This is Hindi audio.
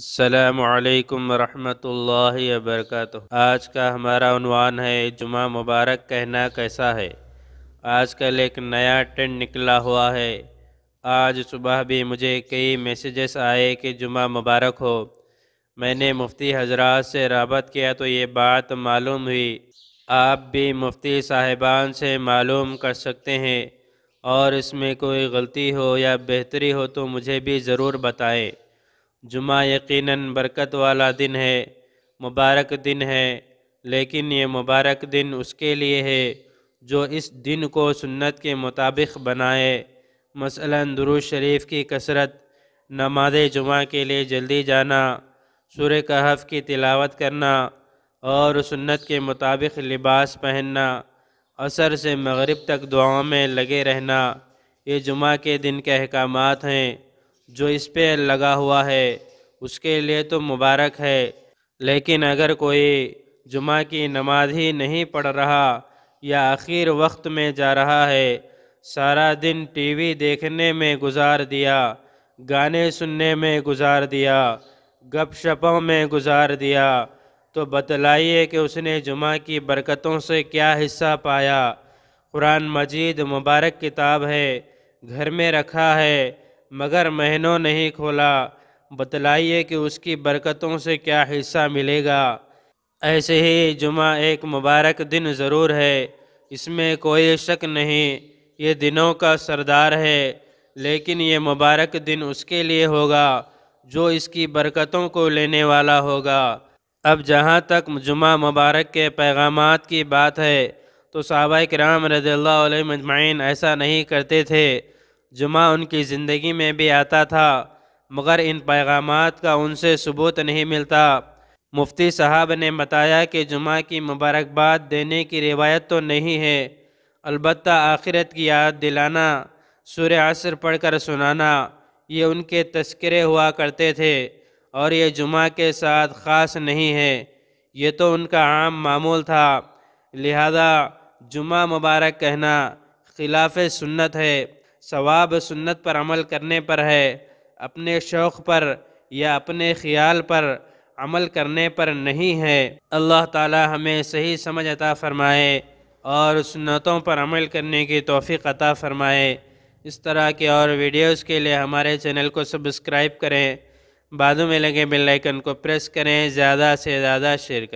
अल्लाम वरहमतुल्लाह वबरकत आज का हमारा अनवान है जुमा मुबारक कहना कैसा है आजकल एक नया ट्रेंड निकला हुआ है आज सुबह भी मुझे कई मैसेजेस आए कि जुमा मुबारक हो मैंने मुफ्ती हजरात से रबत किया तो ये बात मालूम हुई आप भी मुफ्ती साहिबान से मालूम कर सकते हैं और इसमें कोई गलती हो या बेहतरी हो तो मुझे भी ज़रूर बताएं जुमा यकीनन बरकत वाला दिन है मुबारक दिन है लेकिन ये मुबारक दिन उसके लिए है जो इस दिन को सुन्नत के मुताबिक बनाए मसलन दरुज शरीफ की कसरत नमाज जुमा के लिए जल्दी जाना सुर कहफ की तिलावत करना और सुन्नत के मुताबिक लिबास पहनना असर से मगरिब तक दुआओं में लगे रहना ये जुमा के दिन के अहकाम हैं जो इस पे लगा हुआ है उसके लिए तो मुबारक है लेकिन अगर कोई जुमा की नमाज ही नहीं पढ़ रहा या आखिर वक्त में जा रहा है सारा दिन टीवी देखने में गुजार दिया गाने सुनने में गुजार दिया गपशपों में गुजार दिया तो बतलाइए कि उसने जुमा की बरकतों से क्या हिस्सा पाया कुरान मजीद मुबारक किताब है घर में रखा है मगर महीनों नहीं खोला बतलाइए कि उसकी बरकतों से क्या हिस्सा मिलेगा ऐसे ही जुमा एक मुबारक दिन ज़रूर है इसमें कोई शक नहीं ये दिनों का सरदार है लेकिन ये मुबारक दिन उसके लिए होगा जो इसकी बरकतों को लेने वाला होगा अब जहाँ तक जुमा मुबारक के पैगाम की बात है तो सहाबा कराम रज़ी मजमाइन ऐसा नहीं करते थे जुमा उनकी ज़िंदगी में भी आता था मगर इन पैगाम का उनसे सबूत नहीं मिलता मुफ्ती साहब ने बताया कि जुमा की मुबारकबाद देने की रिवायत तो नहीं है अलबत् आखिरत की याद दिलाना सुर असर पढ़कर सुनाना ये उनके तस्करे हुआ करते थे और ये जुमा के साथ ख़ास नहीं है ये तो उनका आम मामूल था लिहाजा जुमा मुबारक कहना खिलाफ सुन्नत है सवाब सुन्नत पर अमल करने पर है अपने शौक़ पर या अपने ख्याल पर अमल करने पर नहीं है अल्लाह ताला हमें सही समझ अता फ़रमाए और सुन्नतों पर अमल करने की तोफ़ी अता फ़रमाए इस तरह के और वीडियोस के लिए हमारे चैनल को सब्सक्राइब करें बाद में लगे बेल आइकन को प्रेस करें ज़्यादा से ज़्यादा शेयर करें